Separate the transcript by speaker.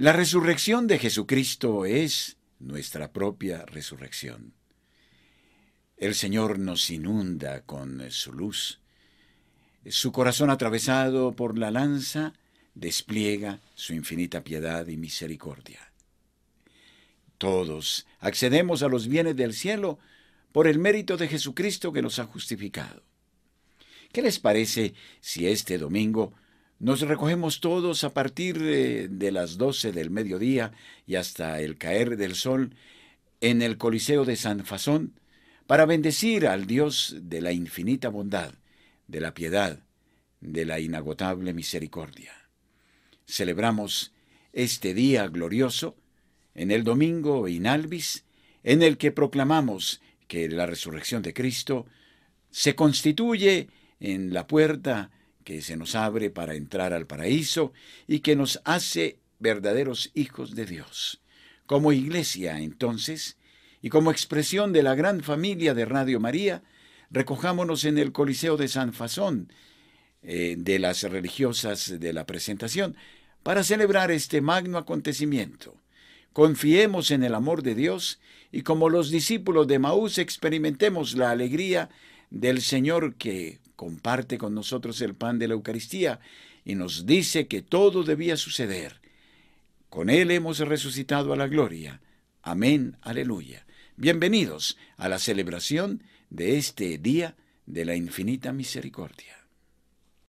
Speaker 1: La resurrección de Jesucristo es nuestra propia resurrección. El Señor nos inunda con su luz. Su corazón atravesado por la lanza despliega su infinita piedad y misericordia. Todos accedemos a los bienes del cielo por el mérito de Jesucristo que nos ha justificado. ¿Qué les parece si este domingo nos recogemos todos a partir de, las doce del mediodía y hasta el caer del sol en el Coliseo de San Fazón para bendecir al Dios de la infinita bondad, de la piedad, de la inagotable misericordia. Celebramos este día glorioso en el domingo in en el que proclamamos que la resurrección de Cristo se constituye en la puerta que se nos abre para entrar al paraíso y que nos hace verdaderos hijos de Dios. Como iglesia, entonces, y como expresión de la gran familia de Radio María, recojámonos en el Coliseo de San Fasón, eh, de las religiosas de la presentación, para celebrar este magno acontecimiento. Confiemos en el amor de Dios y como los discípulos de Maús experimentemos la alegría del Señor que comparte con nosotros el pan de la Eucaristía y nos dice que todo debía suceder. Con Él hemos resucitado a la gloria. Amén, aleluya. Bienvenidos a la celebración de este día de la infinita misericordia.